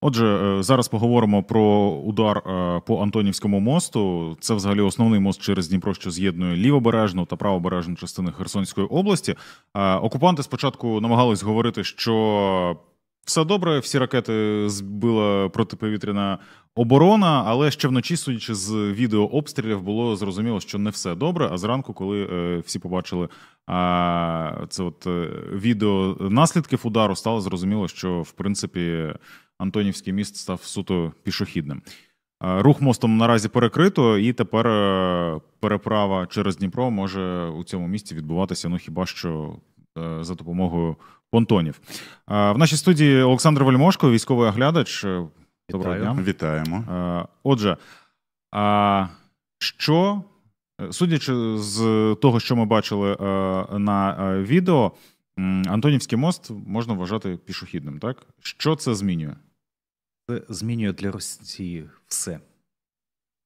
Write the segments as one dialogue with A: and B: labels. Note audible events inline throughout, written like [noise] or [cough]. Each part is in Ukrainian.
A: Отже, е, зараз поговоримо про удар е, по Антонівському мосту. Це взагалі основний мост через Дніпро, що з'єднує лівобережну та правобережну частини Херсонської області. Е, окупанти спочатку намагались говорити, що все добре, всі ракети збила протиповітряна оборона, але ще вночі, судячи з відео обстрілів, було зрозуміло, що не все добре. А зранку, коли всі побачили це, от відео наслідків удару, стало зрозуміло, що в принципі. Антонівський міст став суто пішохідним. Е, рух мостом наразі перекрито, і тепер е, переправа через Дніпро може у цьому місці відбуватися. Ну хіба що е, за допомогою понтонів? В нашій студії Олександр Вельмошко, військовий оглядач. Вітаю. Доброго дня. Вітаємо. Отже, що судячи з того, що ми бачили на відео, Антонівський мост можна вважати пішохідним, так що це змінює? Це змінює для Росії все.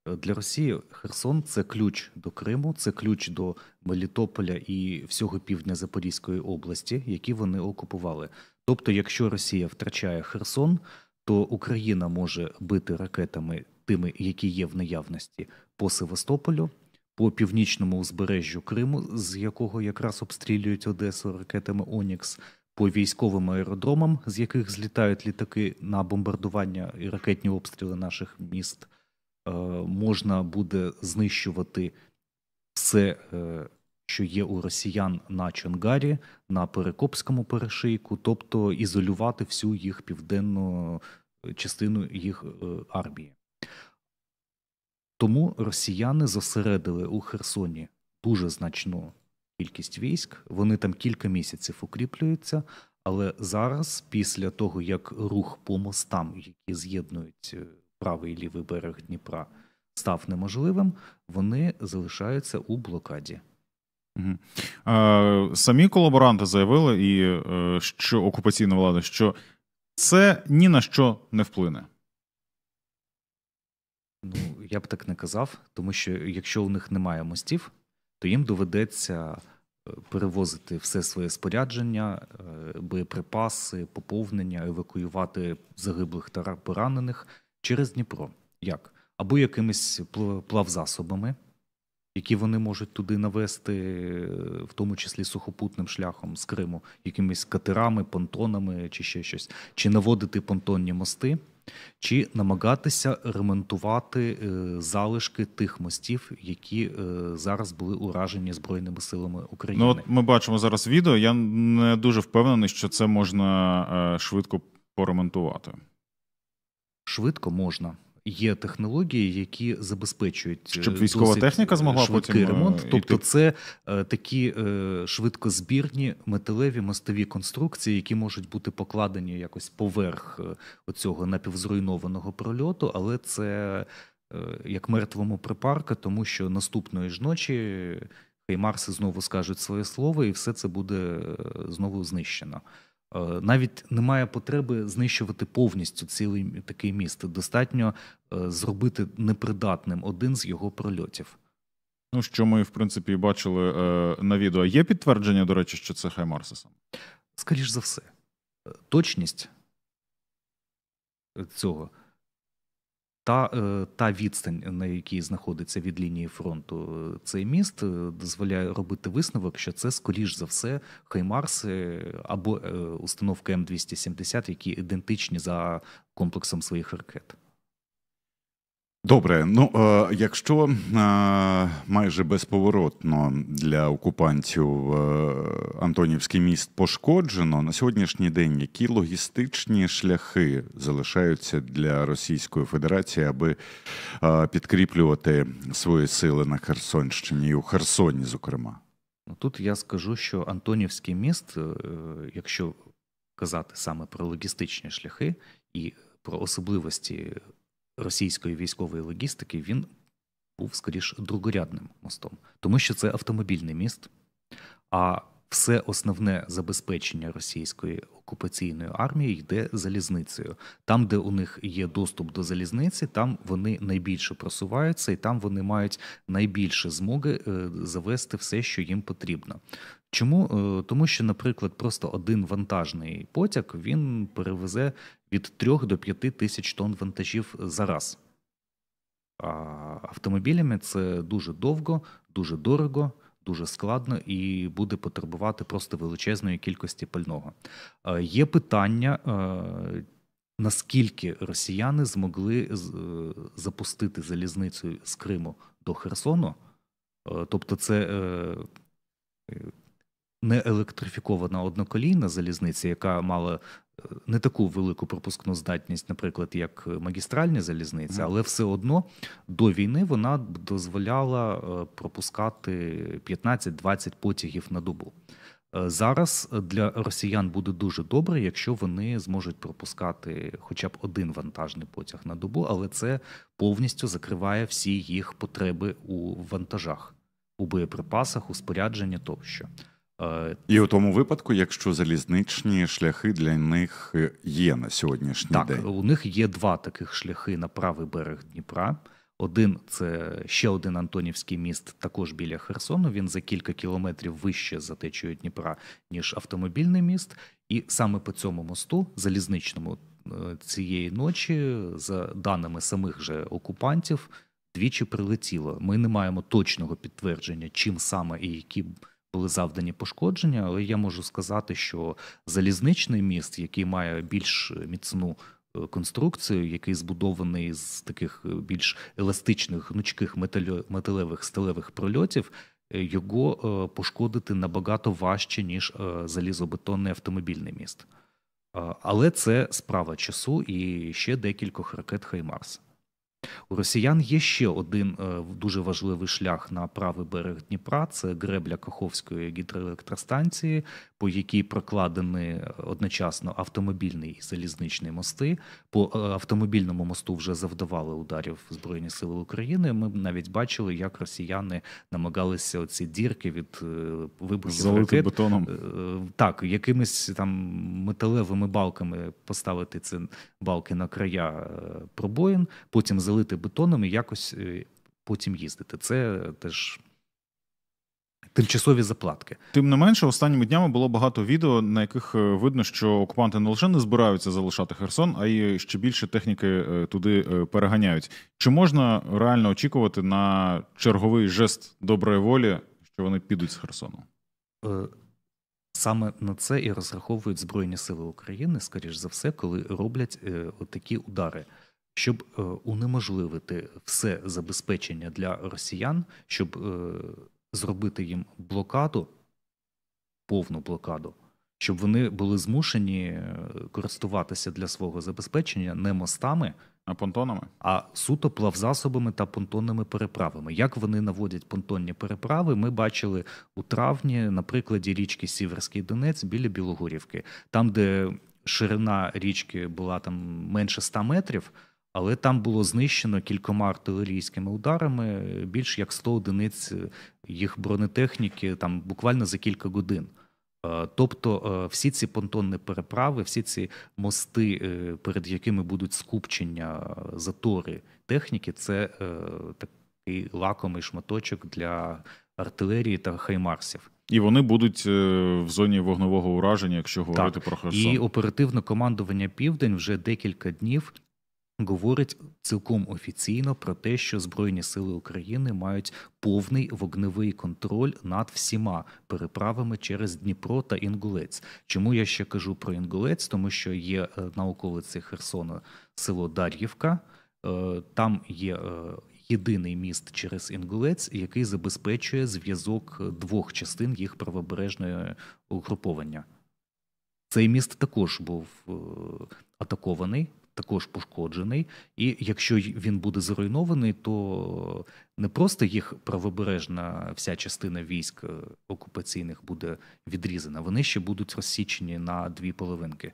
A: Е, для Росії
B: Херсон це ключ до Криму, це ключ до Мелітополя і всього півдня Запорізької області, які вони окупували. Тобто, якщо Росія втрачає Херсон, то Україна може бити ракетами тими, які є в наявності, по Севастополю, по північному узбережжю Криму, з якого якраз обстрілюють Одесу ракетами Онікс по військовим аеродромам, з яких злітають літаки на бомбардування і ракетні обстріли наших міст, е, можна буде знищувати все, е, що є у росіян на Чонгарі, на Перекопському перешийку, тобто ізолювати всю їх південну е, частину їх армії. Тому росіяни зосередили у Херсоні дуже значну кількість військ. Вони там кілька місяців укріплюються. Але зараз, після того як рух по мостам, які з'єднують е, правий і лівий берег Дніпра, став неможливим, вони залишаються у блокаді.
A: Угу. Е, Самі колаборанти заявили, і е, що окупаційна влада, що це ні на що не вплине. Ну, я б так не казав,
B: тому що якщо у них немає мостів, то їм доведеться перевозити все своє спорядження, е, боєприпаси, поповнення, евакуювати загиблих та поранених через Дніпро. Як? Або якимись плавзасобами, які вони можуть туди навести, е, в тому числі сухопутним шляхом з Криму, якимись катерами, понтонами чи ще щось, чи наводити понтонні мости чи намагатися ремонтувати е, залишки тих мостів, які е, зараз були уражені збройними силами України. Ну от
A: ми бачимо зараз відео. Я не дуже впевнений, що це можна е, швидко поремонтувати. Швидко можна є технології, які
B: забезпечують е, щоб військова техніка змогла швидкий потім е, ремонт. Тобто, іти. це е, такі швидкозбірні металеві мостові конструкції, які можуть бути покладені якось поверх оцього напівзруйнованого прольоту, але це як мертвому припарка, тому що наступної ж ночі хаймарси знову скажуть своє слово, і все це буде знову знищено. Е, навіть немає потреби знищувати повністю цілий такий міст. Достатньо е, зробити непридатним один з його прольотів.
A: Ну, що ми, в принципі, бачили е, на відео. Є підтвердження, до речі, що це Хаймарси сам? Скоріш за все, точність
B: цього. Та е, та відстань, на якій знаходиться від лінії фронту е, цей міст, е, дозволяє робити висновок, що це, скоріш за все, Хаймарси або установки М270, які ідентичні за комплексом своїх ракет.
C: Добре, ну е, якщо е, майже безповоротно для окупантів е, Антонівський міст пошкоджено, на сьогоднішній день які логістичні шляхи залишаються для Російської Федерації, аби підкріплювати свої сили на Херсонщині і у Херсоні, зокрема?
B: Ну, тут я скажу, що Антонівський міст, якщо казати саме про логістичні шляхи і про особливості російської військової логістики, він був скоріш другорядним мостом, тому що це автомобільний міст, а все основне забезпечення російської окупаційної армії йде залізницею. Там, де у них є доступ до залізниці, там вони найбільше просуваються, і там вони мають найбільше змоги е, завести все, що їм потрібно. Чому е, тому, що, наприклад, просто один вантажний потяг він перевезе від 3 до 5 тисяч тонн вантажів за раз. А автомобілями це дуже довго, дуже дорого, дуже складно і буде потребувати просто величезної кількості пального. Є питання. Наскільки росіяни змогли е, запустити залізницю з Криму до Херсону? Тобто, це е, е, не електрифікована одноколійна залізниця, яка мала не таку велику пропускну здатність, наприклад, як е, магістральні залізниці, але все одно до війни вона дозволяла е, пропускати 15-20 потягів на добу. Е, зараз для росіян буде дуже добре, якщо вони зможуть пропускати хоча б один вантажний потяг на добу, але це повністю закриває всі їх потреби у вантажах, у боєприпасах, у спорядженні тощо.
C: І у тому випадку, якщо залізничні шляхи для них е, є на сьогоднішній так, день, так
B: у них є два таких шляхи на правий берег Дніпра. Один це ще один Антонівський міст, також біля Херсону. Він за кілька кілометрів вище за течією Дніпра, ніж автомобільний міст, і саме по цьому мосту, залізничному е, цієї ночі, за даними самих же окупантів, двічі прилетіло. Ми не маємо точного підтвердження, чим саме і які були завдані пошкодження, але я можу сказати, що залізничний міст, який має більш е, міцну е, конструкцію, який збудований з таких е, більш еластичних гнучких металевих стелевих прольотів, його пошкодити набагато важче ніж залізобетонний автомобільний міст. Але це справа часу і ще декількох ракет Хаймарс. У росіян є ще один е, дуже важливий шлях на правий берег Дніпра. Це гребля Каховської гідроелектростанції, по якій прокладені е, одночасно автомобільний і залізничний мости. По е, автомобільному мосту вже завдавали ударів Збройні Сили України. Ми навіть бачили, як росіяни намагалися ці дірки від вибухів ракет, бетоном. Так, якимись там металевими балками поставити ці балки на края пробоїн. Потім залити бетоном і якось е, потім
A: їздити. Це теж. Тимчасові заплатки, тим не менше, останніми днями було багато відео, на яких е, видно, що окупанти не лише не збираються залишати Херсон, а й ще більше техніки е, туди переганяють. Чи можна реально очікувати на черговий жест доброї волі, що вони підуть з Херсону?
B: Саме на це і розраховують Збройні Сили України, скоріш за все, коли роблять такі удари щоб е, унеможливити все забезпечення для росіян, щоб е, зробити їм блокаду, повну блокаду, щоб вони були змушені е, користуватися для свого забезпечення не мостами. А понтонами, а суто плавзасобами та понтонними переправами. Як вони наводять понтонні переправи, ми бачили у травні на прикладі річки Сіверський Донець біля Білогорівки, там, де ширина річки була там менше 100 метрів але там було знищено кількома артилерійськими ударами більш як 100 одиниць їх бронетехніки там буквально за кілька годин. Е, тобто е, всі ці понтонні переправи, всі ці мости, е, перед якими будуть скупчення затори техніки, це такий лакомий шматочок для артилерії та хаймарсів. І вони будуть в
A: зоні вогневого ураження, якщо говорити так. про Херсон. І
B: оперативне командування Південь вже декілька днів говорить цілком офіційно про те, що Збройні Сили України мають повний вогневий контроль над всіма переправами через Дніпро та Інгулець. Чому я ще кажу про Інгулець? Тому що є е, на околиці Херсона село Дар'ївка, е, там є. Е, єдиний міст через Інгулець, який забезпечує зв'язок двох частин їх правобережної угруповання. Цей міст також був атакований також пошкоджений. І якщо він буде зруйнований, то не просто їх правобережна вся частина військ е, окупаційних буде відрізана, вони ще будуть розсічені на дві половинки.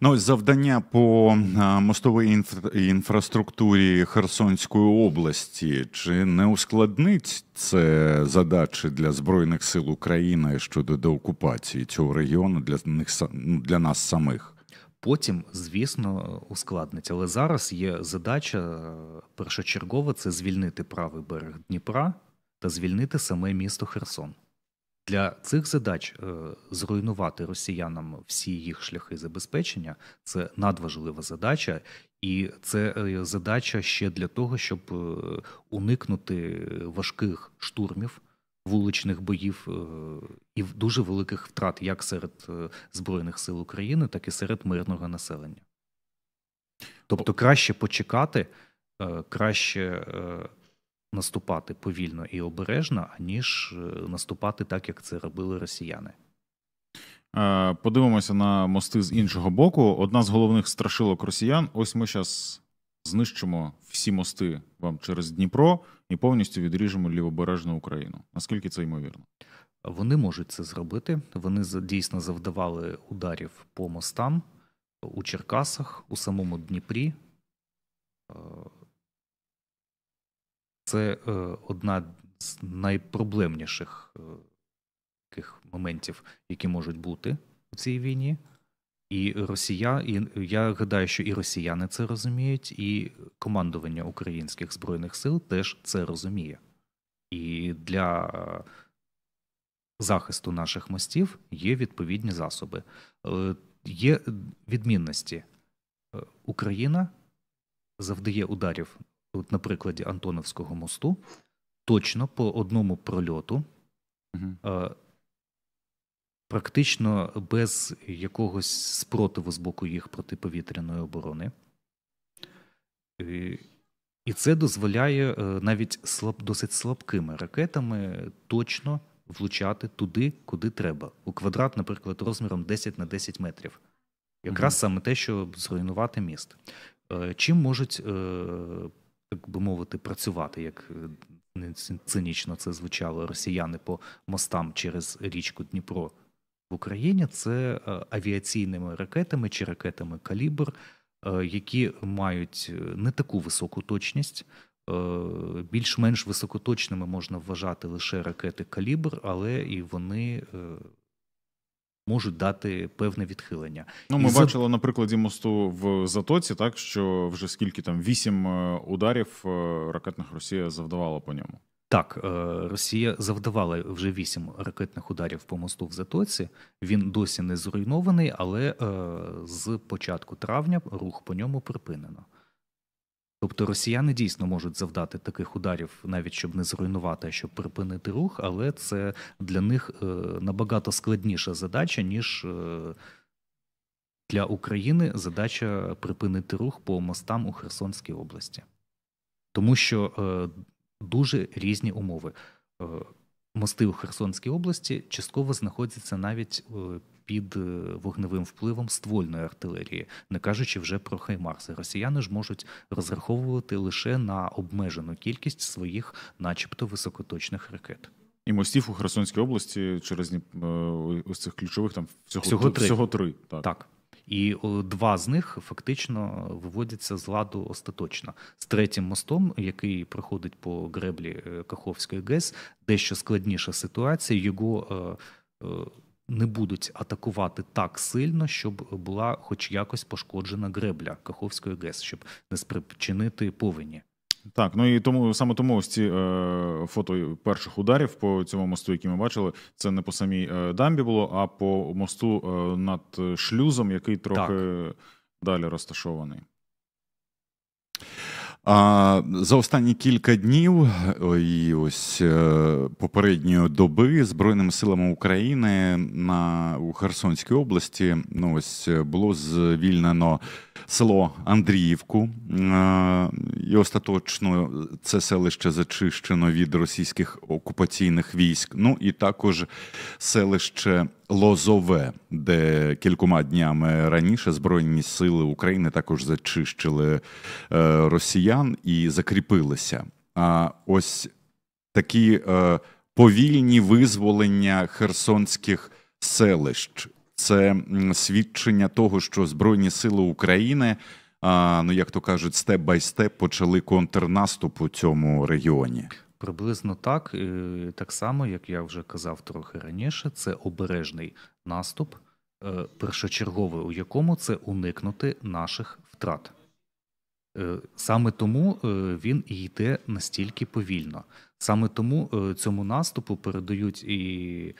C: Ну, завдання по е, мостовій інфра- інфраструктурі Херсонської області чи не ускладнить це задачі для збройних сил України щодо деокупації цього регіону для них для нас самих?
B: Потім, звісно, ускладнить. Але зараз є задача першочергова це звільнити правий берег Дніпра та звільнити саме місто Херсон. Для цих задач е, зруйнувати росіянам всі їх шляхи забезпечення це надважлива задача, і це е, задача ще для того, щоб е, уникнути важких штурмів вуличних боїв е, і дуже великих втрат як серед е, Збройних сил України, так і серед мирного населення. Тобто краще почекати, е, краще наступати повільно і обережно, аніж наступати так, як це
A: робили росіяни. Подивимося на мости з іншого боку. Одна з головних страшилок росіян. Ось ми зараз знищимо всі мости вам через Дніпро і повністю відріжемо лівобережну Україну. Наскільки це ймовірно? Вони можуть це зробити. Вони дійсно завдавали ударів по мостам
B: у Черкасах, у самому Дніпрі. Е, це е, одна з найпроблемніших е, таких моментів, які можуть бути у цій війні. І Росія, і я гадаю, що і росіяни це розуміють, і командування українських збройних сил теж це розуміє. І для захисту наших мостів є відповідні засоби. Е, є відмінності. Е, Україна завдає ударів, от на прикладі Антоновського мосту, точно по одному прольоту. Угу практично без якогось спротиву з боку їх протиповітряної оборони. І це дозволяє е, навіть слаб, досить слабкими ракетами точно влучати туди, куди треба. У квадрат, наприклад, розміром 10 на 10 метрів. Якраз mm саме те, щоб зруйнувати міст. Е, чим можуть, е, так би мовити, працювати, як цинічно це звучало росіяни по мостам через річку Дніпро в Україні це е, авіаційними ракетами чи ракетами калібр, е, які мають е, не таку високу точність. Більш-менш високоточними можна вважати лише ракети калібр, але і вони
A: можуть дати певне відхилення. Ну, ми і бачили за... на прикладі мосту в Затоці, так що вже скільки там вісім ударів ракетних Росія завдавала по ньому. Так, е, Росія завдавала вже вісім ракетних
B: ударів по мосту в Затоці. Він досі не зруйнований, але е, з початку травня рух по ньому припинено. Тобто росіяни дійсно можуть завдати таких ударів, навіть щоб не зруйнувати, а щоб припинити рух, але це для них е, набагато складніша задача, ніж для України задача припинити рух по мостам у Херсонській області. Тому що дуже різні умови. Е, мости у Херсонській області частково знаходяться навіть е, під е, вогневим впливом ствольної артилерії, не кажучи вже про хаймарси. Росіяни ж можуть розраховувати лише на обмежену кількість своїх, начебто, високоточних ракет.
A: І мостів у Херсонській області через ось цих ключових там всього всього три. Всього три так. так. І два
B: з них фактично виводяться з ладу остаточно з третім мостом, який проходить по греблі е, Каховської ГЕС, дещо складніша ситуація. Його е, е, не будуть атакувати так сильно, щоб була, хоч якось,
A: пошкоджена гребля Каховської ГЕС, щоб не спричинити повені. Так, ну і тому саме тому ось ці е, фото перших ударів по цьому мосту, які ми бачили, це не по самій е, дамбі було, а по мосту е, над шлюзом, який трохи так. далі розташований.
C: А за останні кілька днів і ось е, попередньої доби Збройними силами України на у Херсонській області ну ось було звільнено село Андріївку, е, і остаточно е, це селище зачищено від російських окупаційних військ. Ну і також селище Лозове, де кількома днями раніше Збройні Сили України також зачищили е, росіян і закріпилися. А ось такі е, повільні визволення херсонських селищ. Це свідчення того, що Збройні Сили України ну як то кажуть, степ бай степ почали контрнаступ у цьому регіоні.
B: Приблизно так, так само, як я вже казав трохи раніше, це обережний наступ, е, першочерговий, у якому це уникнути наших втрат. Е, саме тому е, він йде настільки повільно. Саме тому цьому наступу передають і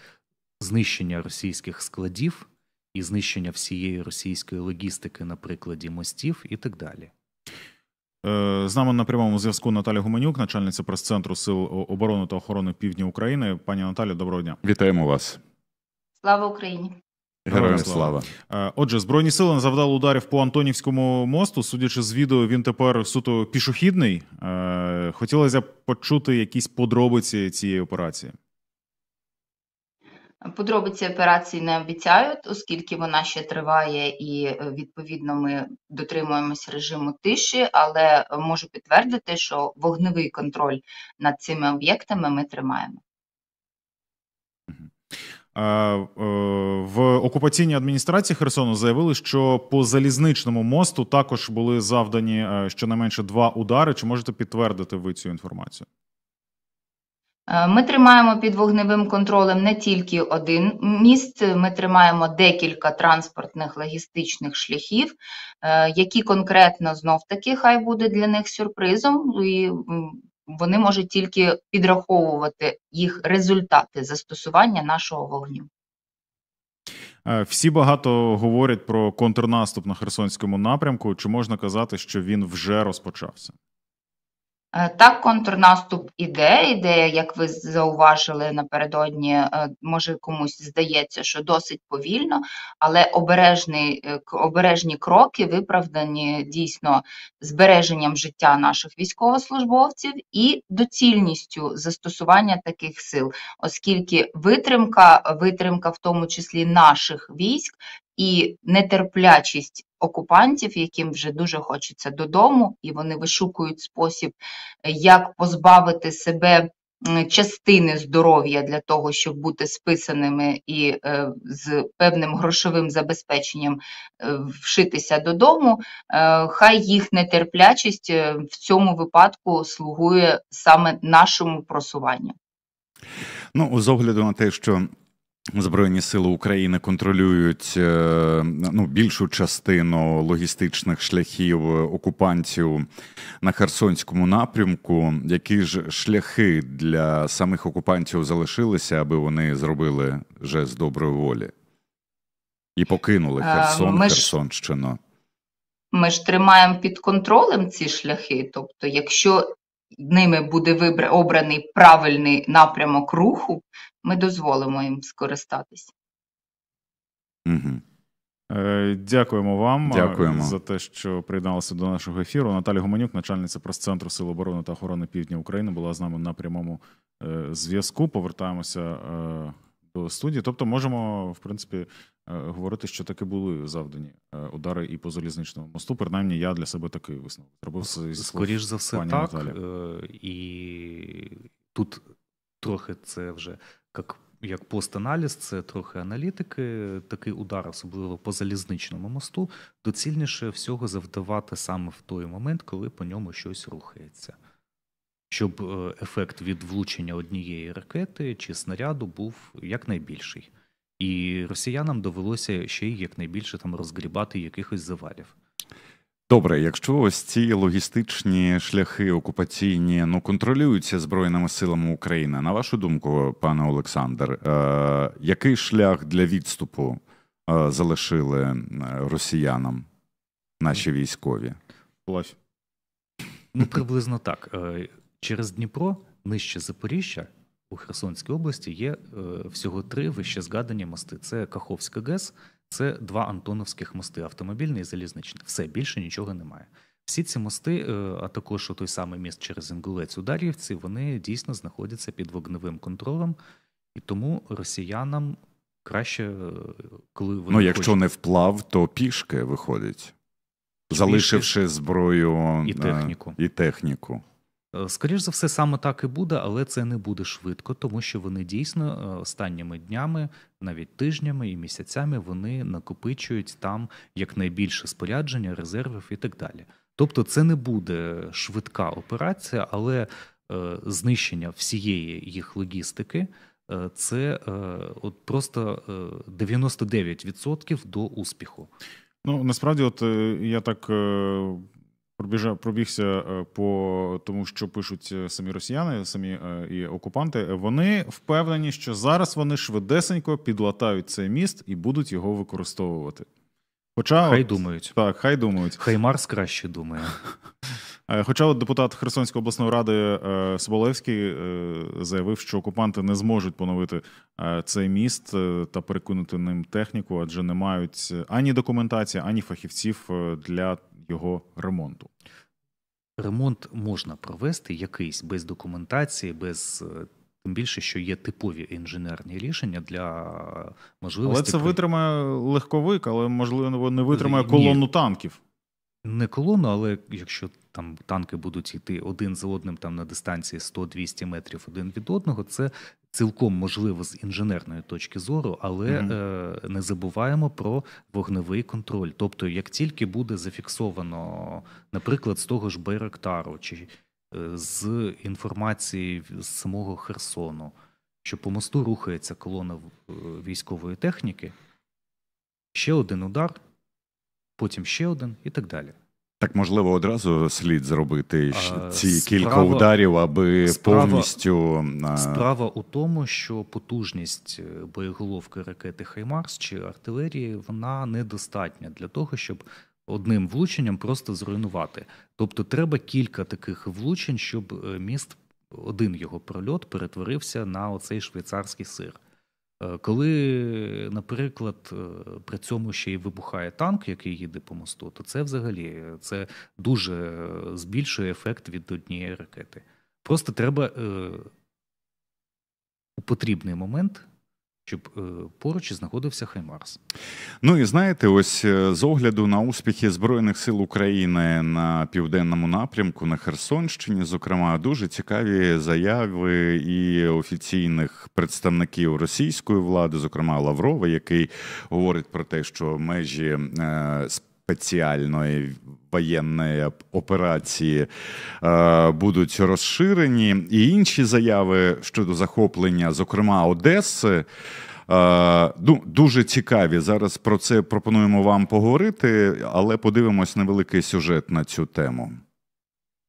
B: знищення російських складів, і знищення всієї російської логістики на
A: прикладі мостів і так далі. Е, з нами на прямому зв'язку Наталя Гуменюк, начальниця прес-центру Сил оборони та охорони Півдня України. Пані Наталі, доброго дня. Вітаємо вас.
D: Слава Україні.
A: Героям слава. Е, отже, збройні сили завдали ударів по Антонівському мосту. Судячи з відео, він тепер суто пішохідний. Е, хотілося б почути якісь подробиці цієї операції.
D: Подробиці операції не обіцяють, оскільки вона ще триває і, е, відповідно, ми дотримуємось режиму тиші, але можу підтвердити, що вогневий контроль над цими об'єктами ми тримаємо.
A: Е, в окупаційній адміністрації Херсону заявили, що по залізничному мосту також були завдані е, щонайменше два удари. Чи можете підтвердити ви цю інформацію?
D: Е, ми тримаємо під вогневим контролем не тільки один міст, ми тримаємо декілька транспортних логістичних шляхів, е, які конкретно знов-таки хай буде для них сюрпризом, і вони можуть тільки підраховувати їх результати застосування нашого вогню.
A: Е, всі багато говорять про контрнаступ на Херсонському напрямку. Чи можна казати, що він вже розпочався?
D: Е, так, контрнаступ іде. Іде, як ви зауважили напередодні, е, може комусь здається, що досить повільно, але обережні, е, обережні кроки виправдані дійсно збереженням життя наших військовослужбовців і доцільністю застосування таких сил, оскільки витримка, витримка в тому числі наших військ, і нетерплячість окупантів, яким вже дуже хочеться додому, і вони вишукують спосіб, е, як позбавити себе. Частини здоров'я для того, щоб бути списаними і е, з певним грошовим забезпеченням е, вшитися додому, е, хай їх нетерплячість е, в цьому випадку слугує саме нашому просуванню.
C: Ну, з огляду на те, що Збройні сили України контролюють е, ну, більшу частину логістичних шляхів окупантів на Херсонському напрямку. Які ж шляхи для самих окупантів залишилися, аби вони зробили вже з доброї волі і покинули е, Херсон, Ми Херсонщину?
D: Ми ж тримаємо під контролем ці шляхи. Тобто, якщо ними буде вибр... обраний правильний напрямок руху, ми дозволимо їм
A: скористатись. Угу. Дякуємо вам е, Дякуємо. за те, що приєдналися до нашого ефіру. Наталі Гуменюк, начальниця прес-центру Сил оборони та охорони Півдня України, була з нами на прямому е, зв'язку. Повертаємося до студії. Тобто, можемо в принципі говорити, що таки були завдані удари і по залізничному мосту. Принаймні, я для себе такий висновок зробив скоріш за все, пані так Наталі.
B: і тут трохи це вже як як постаналіз, це трохи аналітики. Такий удар, особливо по залізничному мосту, доцільніше всього завдавати саме в той момент, коли по ньому щось рухається. Щоб е, ефект від влучення однієї ракети чи снаряду був якнайбільший. І росіянам довелося ще й якнайбільше там розгрібати якихось завалів.
C: Добре, якщо ось ці логістичні шляхи окупаційні ну контролюються збройними силами України, на вашу думку, пане Олександр, е- який шлях для відступу е- залишили е, росіянам наші військові?
B: Ну приблизно так. Е, через Дніпро нижче Запоріжжя у Херсонській області є е, всього три вище згадані мости: це Каховська ГЕС це два Антоновських мости автомобільний і залізничний. Все більше нічого немає. Всі ці мости, е, а також у той самий міст через Інгулець у Дар'ївці, вони дійсно знаходяться під вогневим контролем, і тому росіянам краще, е, коли вони ну, якщо
C: хочуть... не вплав, то пішки виходить, залишивши зброю і техніку. і техніку.
B: Е, Скоріше за все, саме так і буде, але це не буде швидко, тому що вони дійсно е, останніми днями, навіть тижнями і місяцями, вони накопичують там якнайбільше спорядження, резервів і так далі. Тобто, це не буде швидка операція, але е, знищення всієї їх логістики. Це от
A: просто 99% до успіху. Ну насправді, от я так пробіжа пробігся е, по тому, що пишуть е, самі росіяни, самі е, і окупанти. Вони впевнені, що зараз вони швидесенько підлатають цей міст і будуть його використовувати. Хоча хай от, думають, так хай думають. Хай Марс краще думає. [laughs] Хоча от депутат Херсонської обласної ради Соболевський заявив, що окупанти не зможуть поновити цей міст та перекинути ним техніку, адже не мають ані документації, ані фахівців для його ремонту. Ремонт можна провести якийсь
B: без документації, без е, тим більше, що є типові інженерні рішення для можливості. Але це при...
A: витримає легковик, але можливо не витримає колону Ні.
B: танків. Не колону, але якщо там танки будуть йти один за одним там на дистанції 100-200 метрів один від одного, це цілком можливо з інженерної точки зору, але mm не забуваємо про вогневий контроль. Тобто, як тільки буде зафіксовано, наприклад, з того ж Байрактару чи е, з інформації з самого Херсону, що по мосту рухається колона е, військової техніки, ще один удар, потім ще один і так далі.
C: Так можливо, одразу слід зробити е, ці справа, кілька ударів, аби справа, повністю справа
B: у тому, що потужність е, боєголовки ракети Хаймарс чи артилерії вона недостатня для того, щоб одним влученням просто зруйнувати. Тобто, треба кілька таких влучень, щоб е, міст один його прольот перетворився на оцей швейцарський сир. Е, коли, наприклад, е, при цьому ще й вибухає танк, який їде по мосту, то це взагалі це дуже е, збільшує ефект від однієї ракети. Просто треба у потрібний момент щоб е, поруч знаходився Хаймарс.
C: Ну і знаєте, ось е, з огляду на успіхи Збройних сил України на південному напрямку на Херсонщині, зокрема, дуже цікаві заяви і офіційних представників російської влади, зокрема Лаврова, який говорить про те, що межі е, спеціальної воєнної операції е, будуть розширені, і інші заяви щодо захоплення, зокрема Одеси. Ну, дуже цікаві зараз. Про це пропонуємо вам поговорити, але подивимось невеликий сюжет на цю тему.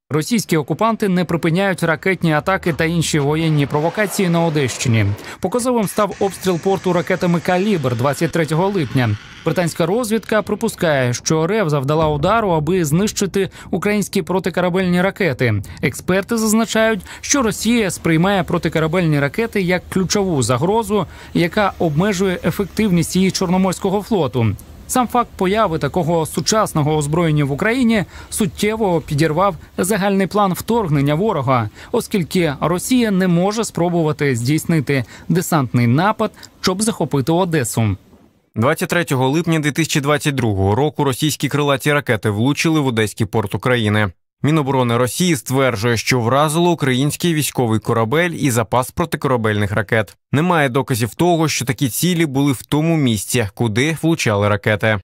E: Російські окупанти не припиняють ракетні атаки та інші воєнні провокації на Одещині. Показовим став обстріл порту ракетами Калібр 23 липня. Британська розвідка припускає, що РФ завдала удару, аби знищити українські протикорабельні ракети. Експерти зазначають, що Росія сприймає протикорабельні ракети як ключову загрозу, яка обмежує ефективність її чорноморського флоту. Сам факт появи такого сучасного озброєння в Україні суттєво підірвав загальний план вторгнення ворога, оскільки Росія не може спробувати здійснити десантний напад, щоб захопити Одесу.
C: 23 липня 2022 року російські крилаті ракети влучили в Одеський порт України. Міноборони Росії стверджує, що вразило український військовий корабель і запас протикорабельних ракет. Немає доказів того, що такі цілі були в тому місці, куди влучали ракети.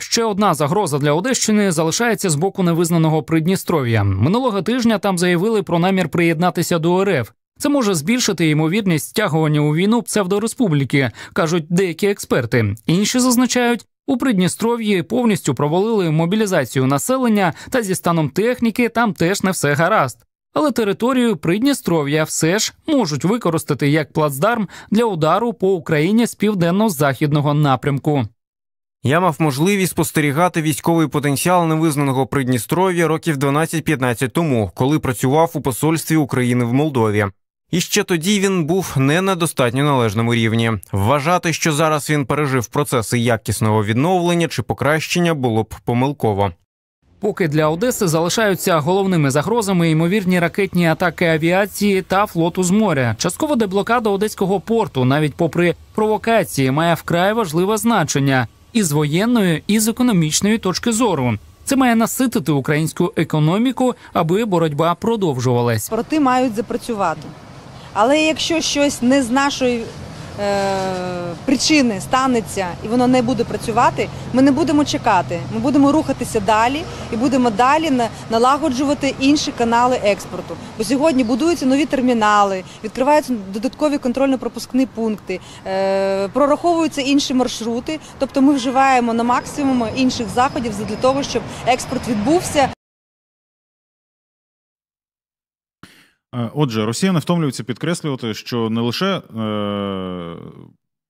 E: Ще одна загроза для Одещини залишається з боку невизнаного Придністров'я. Минулого тижня там заявили про намір приєднатися до РФ. Це може збільшити ймовірність стягування у війну псевдореспубліки, кажуть деякі експерти. Інші зазначають, у Придністров'ї повністю провалили мобілізацію населення, та зі станом техніки там теж не все гаразд. Але територію Придністров'я все ж можуть використати як плацдарм для удару по Україні з південно-західного напрямку.
C: Я мав можливість спостерігати військовий потенціал невизнаного Придністров'я років 12-15 тому, коли працював у посольстві України в Молдові. І ще тоді він був не на достатньо належному рівні. Вважати, що зараз він пережив процеси якісного відновлення чи покращення, було б помилково.
E: Поки для Одеси залишаються головними загрозами ймовірні ракетні атаки авіації та флоту з моря. Частково деблокада одеського порту, навіть попри провокації, має вкрай важливе значення і з воєнної, і з економічної точки зору. Це має наситити українську економіку, аби боротьба продовжувалась.
D: Проти мають запрацювати. Але якщо щось не з нашої е, причини станеться і воно не буде працювати, ми не будемо чекати. Ми будемо рухатися далі і будемо далі на налагоджувати інші канали експорту. Бо сьогодні будуються нові термінали, відкриваються додаткові контрольно-пропускні пункти, е, прораховуються інші маршрути. Тобто, ми вживаємо на максимум інших заходів для того, щоб експорт відбувся.
A: Е, отже, Росія не втомлюється підкреслювати, що не лише е,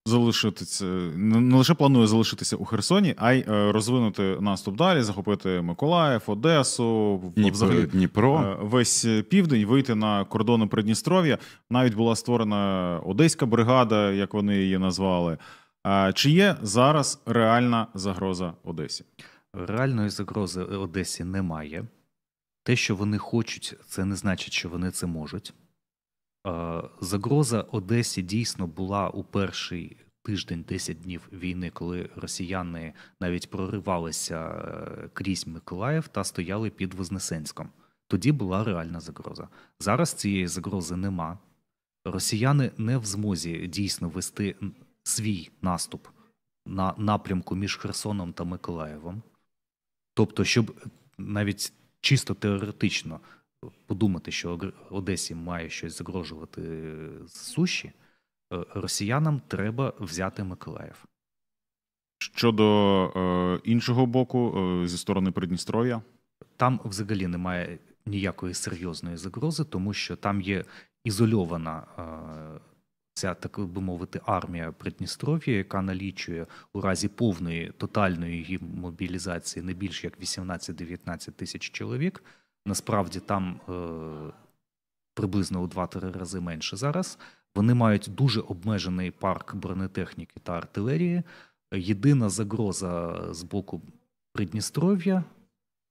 A: залишитися, не лише планує залишитися у Херсоні, а й е, розвинути наступ далі, захопити Миколаїв, Одесу, Дніпро, взагалі Дніпро е, весь південь вийти на кордони Придністров'я. Навіть була створена Одеська бригада, як вони її назвали. Чи є зараз реальна загроза Одесі? Реальної загрози Одесі немає. Те, що вони хочуть, це не значить,
B: що вони це можуть. Загроза Одесі дійсно була у перший тиждень 10 днів війни, коли росіяни навіть проривалися е, крізь Миколаїв та стояли під Вознесенськом. Тоді була реальна загроза. Зараз цієї загрози нема. Росіяни не в змозі дійсно вести свій наступ на напрямку між Херсоном та Миколаєвом. Тобто, щоб навіть чисто теоретично подумати, що Одесі має щось загрожувати з суші, е, росіянам
A: треба взяти Миколаїв. Щодо е, іншого боку, е, зі сторони Придністров'я, там взагалі немає ніякої серйозної загрози,
B: тому що там є ізольована е, Ця, так би мовити, армія Придністров'я, яка налічує у разі повної тотальної її мобілізації не більш як 18-19 тисяч чоловік. Насправді там е, приблизно у 2-3 рази менше зараз. Вони мають дуже обмежений парк бронетехніки та артилерії. Єдина загроза з боку Придністров'я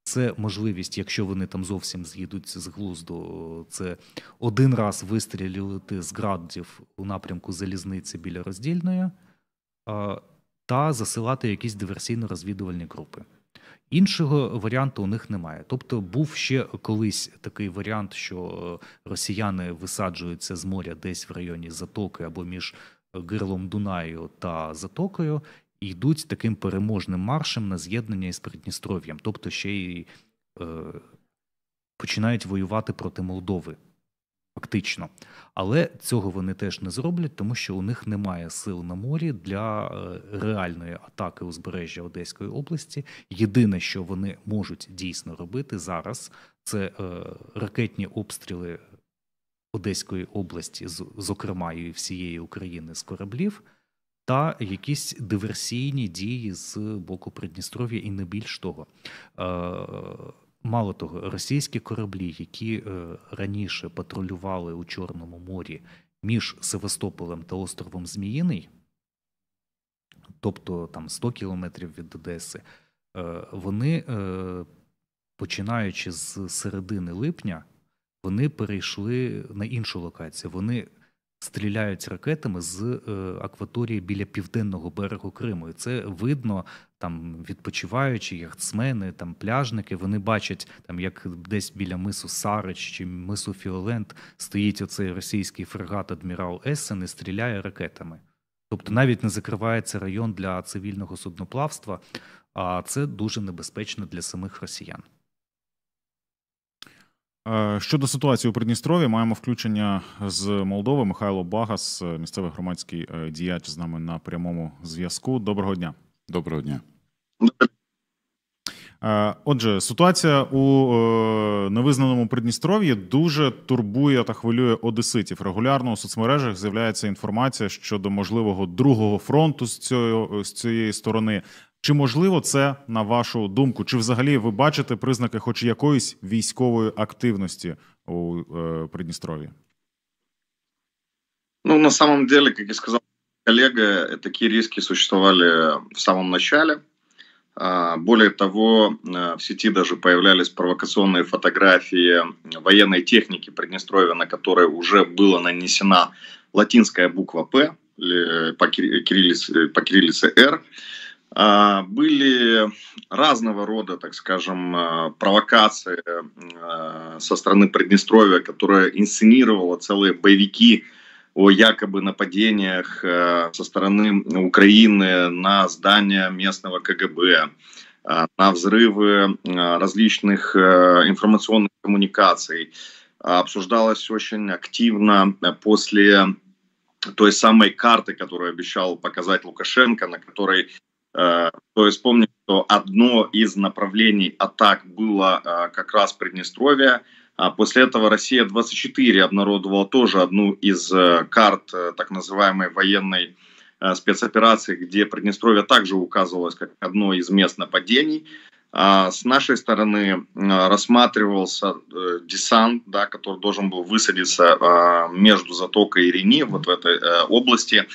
B: це можливість, якщо вони там зовсім з'їдуться з глузду, це один раз вистрілювати з градів у напрямку залізниці біля роздільної та засилати якісь диверсійно-розвідувальні групи. Іншого варіанту у них немає. Тобто, був ще колись такий варіант, що е, росіяни висаджуються з моря десь в районі Затоки або між е, гирлом Дунаю та Затокою йдуть таким переможним маршем на з'єднання із Придністров'ям, тобто ще й е, починають воювати проти Молдови. Фактично, але цього вони теж не зроблять, тому що у них немає сил на морі для е, реальної атаки узбережжя Одеської області. Єдине, що вони можуть дійсно робити зараз, це е, ракетні обстріли Одеської області, зокрема і всієї України з кораблів та якісь диверсійні дії з боку Придністров'я, і не більш того. Е, мало того, російські кораблі, які е, раніше патрулювали у Чорному морі між Севастополем та островом Зміїний, тобто там 100 кілометрів від Одеси, е, вони починаючи з середини липня, вони перейшли на іншу локацію. Вони стріляють ракетами з е, акваторії біля південного берегу Криму. І Це видно там відпочиваючі, яхтсмени, там пляжники. Вони бачать, там як десь біля мису Сарич чи мису Фіолент стоїть оцей російський фрегат адмірал Ессен і стріляє ракетами. Тобто навіть не закривається район для цивільного судноплавства, а це дуже
A: небезпечно для самих росіян. Е, щодо ситуації у Придністрові, маємо включення з Молдови Михайло Багас, місцевий громадський е, діяч з нами на прямому зв'язку. Доброго дня. Доброго дня. Е, отже, ситуація у невизнаному Придністров'ї дуже турбує та хвилює одеситів. Регулярно у соцмережах з'являється інформація щодо можливого другого фронту з цієї сторони. Чи можливо це на вашу думку? Чи взагалі ви бачите признаки хоч якоїсь військової активності у э, Приднестровье?
F: Ну, на самом деле, как и сказал коллега, э, такие риски существовали э, в самом начале. А, более того, э, в сети даже появлялись провокационные фотографии военной техники Приднестровья, на которой уже была нанесена латинская буква «П» по кириллице «Р». А, были разного рода, так скажем, а, провокации а, со стороны Приднестровья, которая инсценировала целые боевики о якобы нападениях со стороны Украины на здания местного КГБ, на взрывы различных информационных коммуникаций. Обсуждалось очень активно после той самой карты, которую обещал показать Лукашенко, на которой Э, то есть помню, что одно из направлений атак было э, как раз Приднестровье. А после этого Россия-24 обнародовала тоже одну из э, карт так называемой военной спецоперации, где Приднестровье также указывалось как одно из мест нападений. А с нашей стороны рассматривался десант, да, который должен был высадиться между Затокой и Рени, вот в этой области.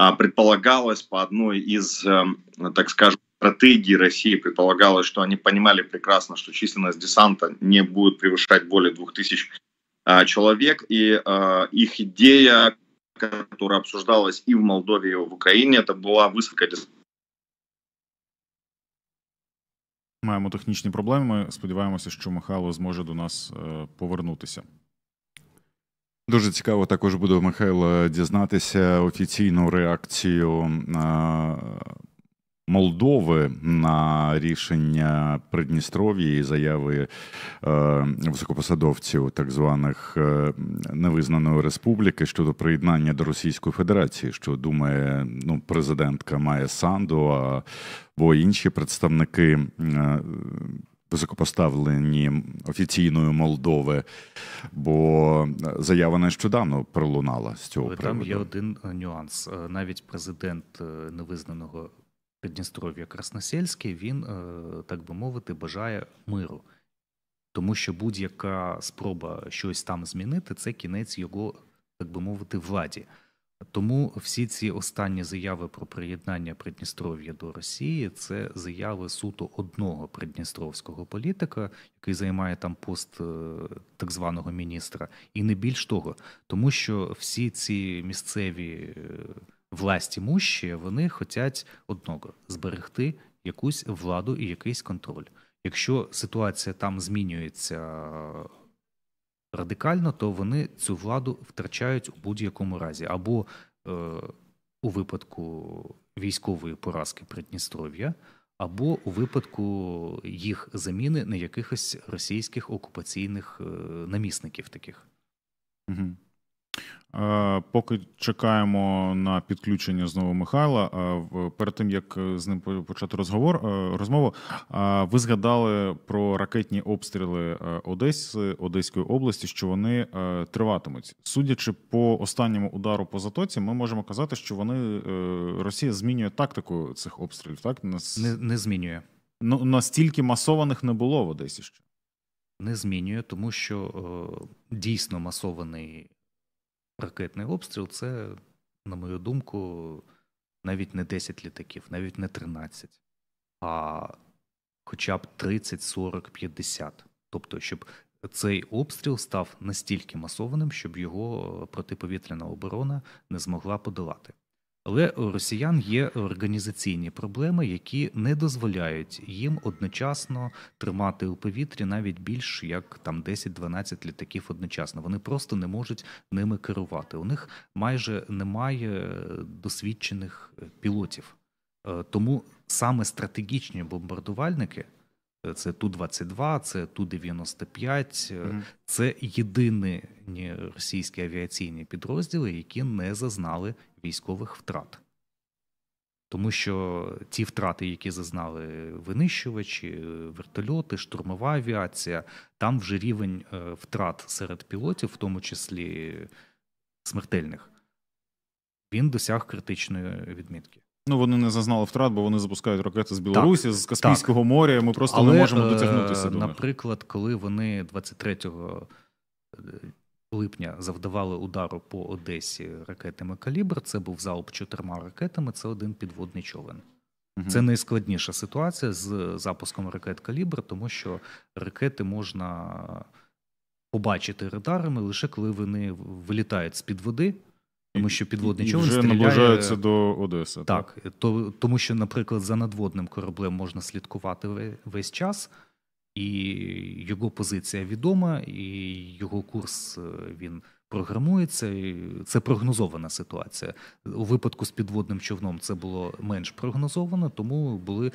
F: А, предполагалось по одной из, эм, так скажем, стратегии России предполагалось, что они понимали прекрасно, что численность десанта не будет превышать более 2000 а, человек, и а, их идея, которая обсуждалась и в Молдове, и в Украине, это была высадка десанта.
A: Маємо технічні проблеми. Сподіваємося, що Михайло зможе до нас повернутися.
C: Дуже цікаво також буде Михайло дізнатися офіційну реакцію Молдови на рішення Придністров'я і заяви е, високопосадовців так званих е, невизнаної республіки щодо приєднання до Російської Федерації, що думає ну, президентка Має Санду або інші представники е, високопоставлені офіційною Молдови, бо е, заява нещодавно пролунала з цього. приводу. Там є
B: один е, нюанс. Е, навіть президент невизнаного Придністров'я Красносельський, він, так би мовити, бажає миру. Тому що будь-яка спроба щось там змінити, це кінець його, так би мовити, владі. Тому всі ці останні заяви про приєднання Придністров'я до Росії це заяви суто одного придністровського політика, який займає там пост е, так званого міністра, і не більш того, тому що всі ці місцеві е, власті мущі вони хочуть одного зберегти якусь владу і якийсь контроль. Якщо ситуація там змінюється радикально, то вони цю владу втрачають у будь-якому разі, або е, у випадку військової поразки Придністров'я, або у випадку їх заміни на якихось російських окупаційних е, намісників таких.
A: Угу. Е, поки чекаємо на підключення знову Михайла. Перед тим як е, з ним почати розговор е, розмову, ви згадали про ракетні обстріли Одеси Одеської області, що вони триватимуть. Судячи по останньому удару по затоці, ми можемо казати, що вони Росія змінює тактику цих обстрілів. Так Нас... не, не змінює. Ну настільки масованих не було в Одесі ще не змінює, тому що о, дійсно
B: масований ракетний обстріл це, на мою думку, навіть не 10 літаків, навіть не 13, а хоча б 30, 40, 50. Тобто, щоб цей обстріл став настільки масованим, щоб його протиповітряна оборона не змогла подолати. Але у росіян є організаційні проблеми, які не дозволяють їм одночасно тримати у повітрі навіть більш як там 10-12 літаків одночасно. Вони просто не можуть ними керувати. У них майже немає досвідчених пілотів, е, тому саме стратегічні бомбардувальники. Е, це ту 22 це ту 95 mm Це єдині російські авіаційні підрозділи, які не зазнали військових втрат. Тому що ті втрати, які зазнали винищувачі, вертольоти, штурмова авіація, там вже рівень е, втрат серед пілотів, в тому
A: числі смертельних, він досяг критичної відмітки. Ну вони не зазнали втрат, бо вони запускають ракети з Білорусі, так, з Каспійського так. моря. Ми просто Але, не можемо е, дотягнутися. до Наприклад, коли вони 23
B: липня завдавали удару по Одесі ракетами Калібр. Це був залп чотирма ракетами. Це один підводний човен. Це найскладніша ситуація з запуском ракет Калібр, тому що ракети можна побачити радарами лише коли вони вилітають з під води. Тому що підводний човен вже наближається до Одеси. Так, так. То, тому що, наприклад, за надводним кораблем можна слідкувати весь час, і його позиція відома, і його курс е, він програмується. Це прогнозована ситуація. У випадку з підводним човном це було менш прогнозовано, тому були е,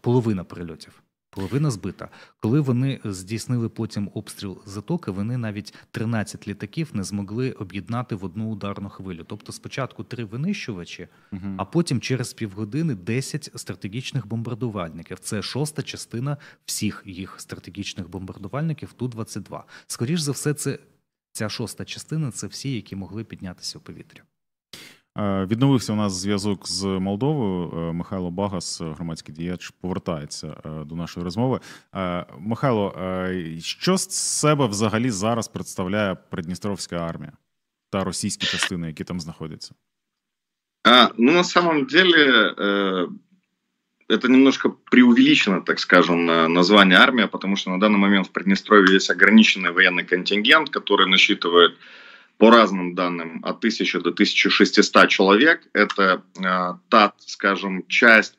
B: половина прильотів половина збита. Коли вони здійснили потім обстріл затоки, вони навіть 13 літаків не змогли об'єднати в одну ударну хвилю. Тобто, спочатку три винищувачі, угу. а потім через півгодини 10 стратегічних бомбардувальників. Це шоста частина всіх їх стратегічних бомбардувальників. Ту 22 Скоріше за все, це ця шоста частина. Це всі, які могли піднятися у повітря.
A: Е, відновився у нас зв'язок з Молдовою. Е, Михайло Багас, громадський діяч, повертається е, до нашої розмови. Михайло, що з себе взагалі зараз представляє Придністровська армія та російські частини, які там знаходяться?
F: ну, на самом деле, э, это немножко преувеличено, так скажем, название армия, потому что на данный момент в Приднестровье есть ограниченный военный контингент, который насчитывает по разным данным, от 1000 до 1600 человек. Это э, та, скажем, часть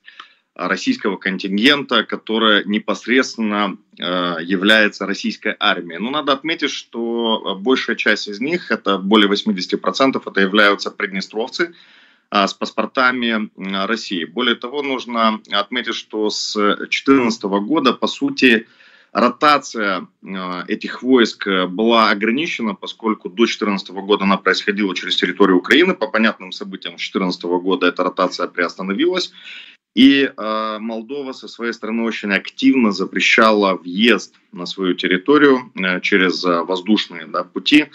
F: российского контингента, которая непосредственно э, является российской армией. Но надо отметить, что большая часть из них, это более 80%, это являются приднестровцы э, с паспортами э, России. Более того, нужно отметить, что с 2014 года, по сути, э, ротация э, этих войск э, была ограничена, поскольку до 2014 года она происходила через территорию Украины. По понятным событиям 2014 года эта ротация приостановилась. И э, Молдова со своей стороны очень активно запрещала въезд на свою территорию э, через э, воздушные да, пути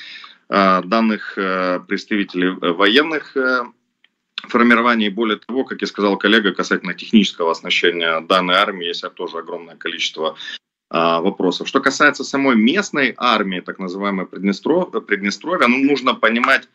F: э, данных э, представителей э, военных э, формировании. Более того, как и сказал коллега, касательно технического оснащения данной армии, есть тоже огромное количество а, вопросов. Что касается самой местной армии, так называемой Приднестров, Приднестровья, ну, нужно понимать,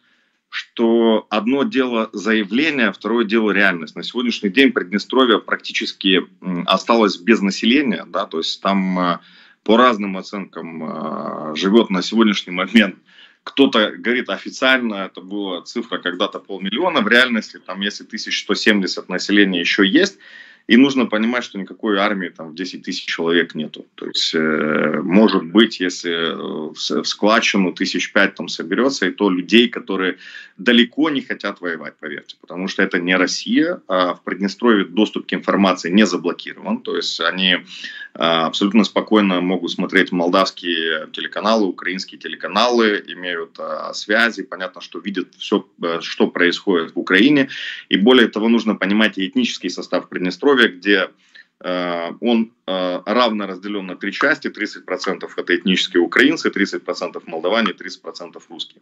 F: что одно дело заявление, второе дело реальность. На сегодняшний день Приднестровье практически осталось без населения, да, то есть там э, по разным оценкам э, живет на сегодняшний момент кто-то говорит официально, это была цифра когда-то полмиллиона, в реальности там если 1170 населения еще есть, и нужно понимать, что никакой армии там в 10 тысяч человек нету. То есть, э, может быть, если э, в, в складчину тысяч пять там соберется, и то людей, которые далеко не хотят воевать, поверьте. Потому что это не Россия, а в Приднестровье доступ к информации не заблокирован. То есть они а, абсолютно спокойно могут смотреть молдавские телеканалы, украинские телеканалы, имеют а, связи, понятно, что видят все, э, что происходит в Украине. И более того, нужно понимать и этнический состав Приднестровья, где э, он э, равно разделен на три части. 30% это этнические украинцы, 30% молдаване, 30% русские.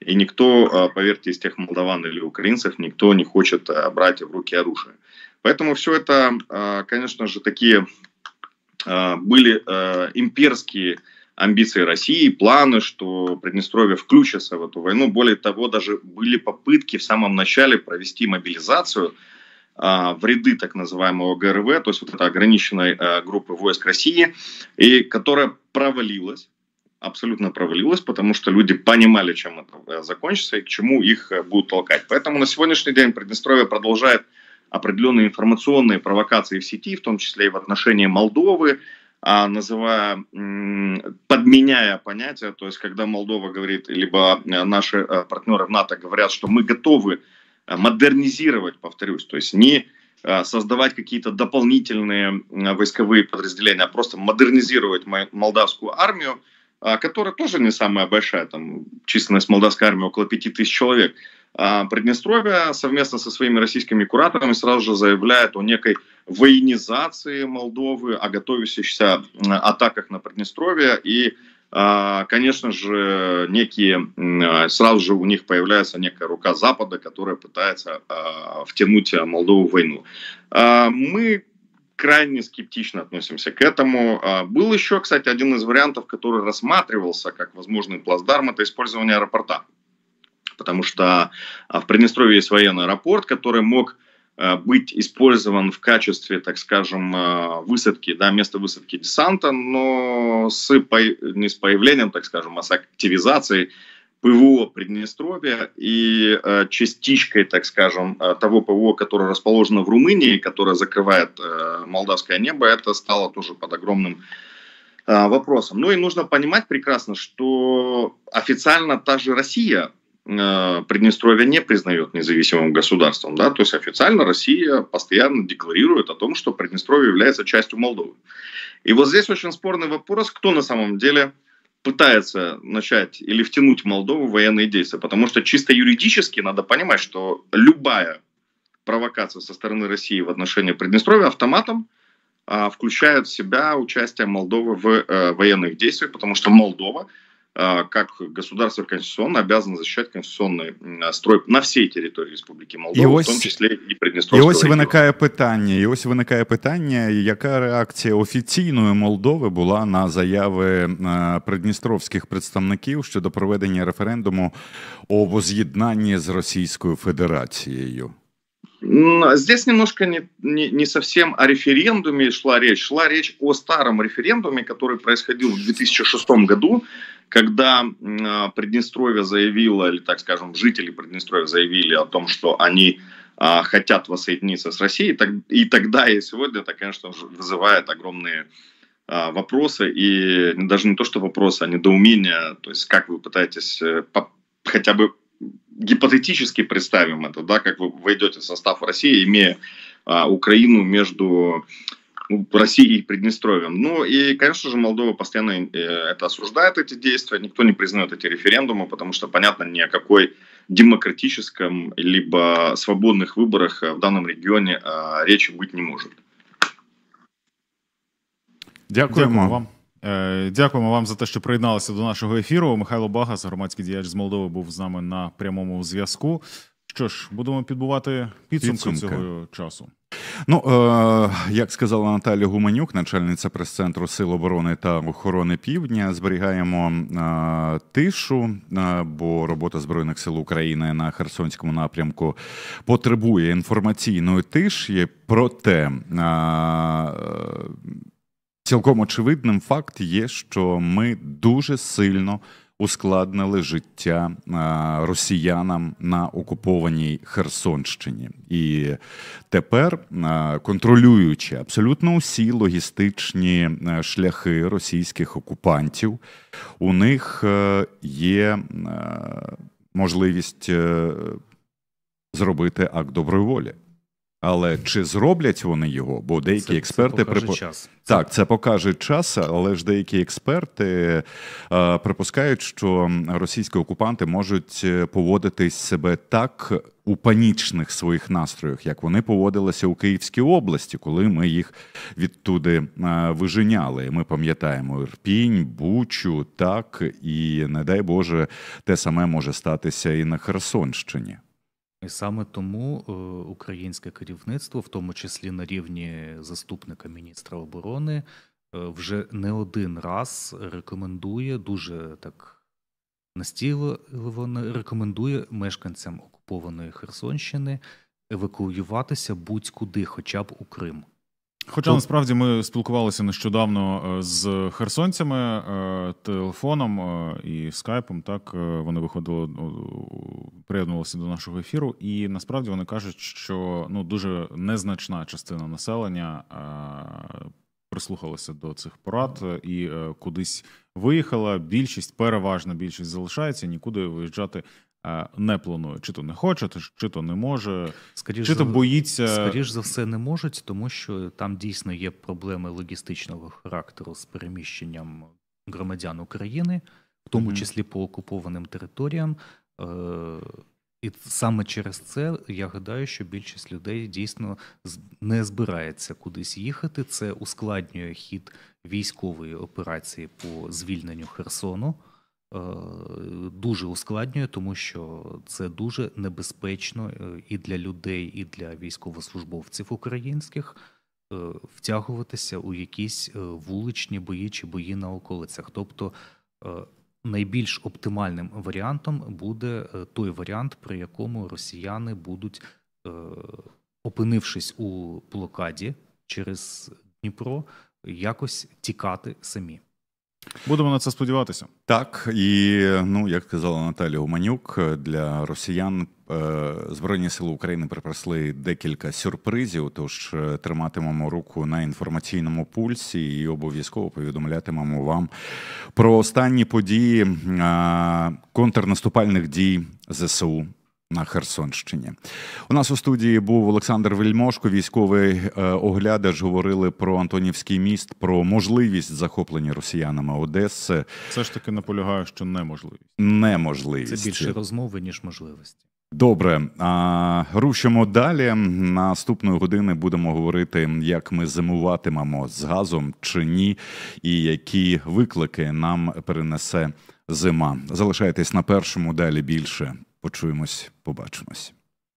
F: И никто, поверьте, из тех молдаван или украинцев, никто не хочет брать в руки оружие. Поэтому все это, конечно же, такие а, были а, имперские амбиции России, планы, что Приднестровье включится в эту войну. Более того, даже были попытки в самом начале провести мобилизацию а, в ряды так называемого ГРВ, то есть вот этой ограниченной группы войск России, и которая провалилась, абсолютно провалилась, потому что люди понимали, чем это э, закончится и к чему их э, будут толкать. Поэтому на сегодняшний день Приднестровье продолжает определенные информационные провокации в сети, в том числе и в отношении Молдовы, а, называя, подменяя понятия, то есть когда Молдова говорит, либо э, наши э, партнеры в НАТО говорят, что мы готовы э, модернизировать, повторюсь, то есть не создавать какие-то дополнительные войсковые подразделения, а просто модернизировать молдавскую армию, а, которая тоже не самая большая, там численность молдавской армии около 5000 человек – а, Приднестровья совместно со своими российскими кураторами сразу же заявляет о некой военизации Молдовы, о готовящихся атаках на Приднестровье и а, конечно же, некие, сразу же у них появляется некая рука Запада, которая пытается а, втянуть Молдову в войну. Мы крайне скептично относимся к этому. Был еще, кстати, один из вариантов, который рассматривался как возможный плацдарм, это использование аэропорта потому что а, в Приднестровье есть военный аэропорт, который мог а, быть использован в качестве, так скажем, а, высадки, да, места высадки десанта, но с, не с появлением, так скажем, а с активизацией ПВО Приднестровья и частичкой, так скажем, того ПВО, которое расположено в Румынии, которое закрывает молдавское небо, это стало тоже под огромным вопросом. Ну и нужно понимать прекрасно, что официально та же Россия Э, Приднестровье не признает независимым государством, да, то есть официально Россия постоянно декларирует о том, что Приднестровье является частью Молдовы. И вот здесь очень спорный вопрос, кто на самом деле пытается начать или втянуть Молдову в военные действия, потому что чисто юридически надо понимать, что любая провокация со стороны России в отношении Приднестровья автоматом а, включает в себя участие Молдовы в э, военных действиях, потому что Молдова как государство конституционно обязано защищать конституционный строй на всій території Республіки Молдова, і ось, в тому числі і Придністровського І ось регіону.
C: виникає питання. І ось виникає питання, яка реакція офіційної Молдови була на заяви э, придністровських представників щодо проведення референдуму о воз'єднанні з Російською Федерацією.
F: Здесь немножко не, не, не совсем о референдуме шла речь. Шла речь о старом референдуме, который происходил в 2006 году когда а, Приднестровье заявило, или, так скажем, жители Приднестровья заявили о том, что они а, хотят воссоединиться с Россией, и тогда, и сегодня, это, конечно, вызывает огромные а, вопросы, и даже не то, что вопросы, а недоумение, то есть как вы пытаетесь э, хотя бы гипотетически представим это, да, как вы войдете в состав России, имея а, Украину между России и Приднестровьем. Ну и, конечно же, Молдова постоянно э, это осуждает, эти действия. Никто не признает эти референдумы, потому что, понятно, ни о какой демократическом либо свободных выборах э, в данном регионе э, речи быть не может.
A: Дякуємо вам. Дякуємо вам за те, що приєдналися до нашого ефіру. Михайло Багас, громадський діяч з Молдови, був з нами на прямому зв'язку. Що ж, будемо підбувати підсумки, підсумки. цього часу.
C: Ну е, як сказала Наталя Гуменюк, начальниця прес-центру Сил оборони та охорони Півдня, зберігаємо е, тишу, е, бо робота збройних сил України на Херсонському напрямку потребує інформаційної тиші. Проте е, цілком очевидним факт є, що ми дуже сильно ускладнили життя росіянам на окупованій Херсонщині. І тепер контролюючи абсолютно усі логістичні е, шляхи російських окупантів, у них е, є е, можливість зробити акт доброї волі. Але чи зроблять вони його? Бо деякі це, експерти це покаже час. так, це покаже час, але ж деякі експерти е, припускають, що російські окупанти можуть е, поводитись себе так у панічних своїх настроях, як вони поводилися у Київській області, коли ми їх відтуди е, виженяли. Ми пам'ятаємо Ірпінь, Бучу, так і не дай Боже, те саме може статися і на Херсонщині.
B: І саме тому е, українське керівництво, в тому числі на рівні заступника міністра оборони, е, вже не один раз рекомендує дуже так настійливо рекомендує мешканцям окупованої Херсонщини евакуюватися
A: будь-куди, хоча б у Крим. Хоча насправді ми спілкувалися нещодавно е, з херсонцями е, телефоном е, і скайпом. Так вони виходили, ну, приєднувалися до нашого ефіру, і насправді вони кажуть, що ну дуже незначна частина населення прислухалася до цих порад і кудись виїхала. Більшість переважна більшість залишається, нікуди виїжджати Е, не планує, чи то не хоче, чи то не може, скоріш чи то боїться. Скоріш
B: за все, не можуть, тому що там дійсно є проблеми логістичного характеру з переміщенням громадян України, в тому mm-hmm. числі по окупованим територіям. Е, і саме через це я гадаю, що більшість людей дійсно не збирається кудись їхати. Це ускладнює хід військової операції по звільненню Херсону. Е, дуже ускладнює, тому що це дуже небезпечно е, і для людей, і для військовослужбовців українських е, втягуватися у якісь вуличні бої чи бої на околицях. Тобто найбільш оптимальним варіантом буде той варіант, при якому росіяни будуть, опинившись у блокаді через Дніпро, якось тікати самі.
C: Будемо на це сподіватися. Так і ну як сказала Наталія Гуманюк, для росіян е, збройні сили України припасли декілька сюрпризів. Тож е, триматимемо руку на інформаційному пульсі і обов'язково повідомлятимемо вам про останні події е, контрнаступальних дій ЗСУ на Херсонщині. У нас у студії був Олександр Вельмошко, військовий е, оглядач. Говорили про Антонівський міст, про можливість захоплення росіянами Одеси.
A: Все ж таки наполягаю, що неможливість.
C: Неможливість. Це більше
A: розмови ніж можливості.
C: Добре, а, рушимо далі. Наступної години будемо говорити, як ми зимуватимемо з газом чи ні, і які виклики нам перенесе зима. Залишайтесь на першому далі більше. Почуємось, побачимось.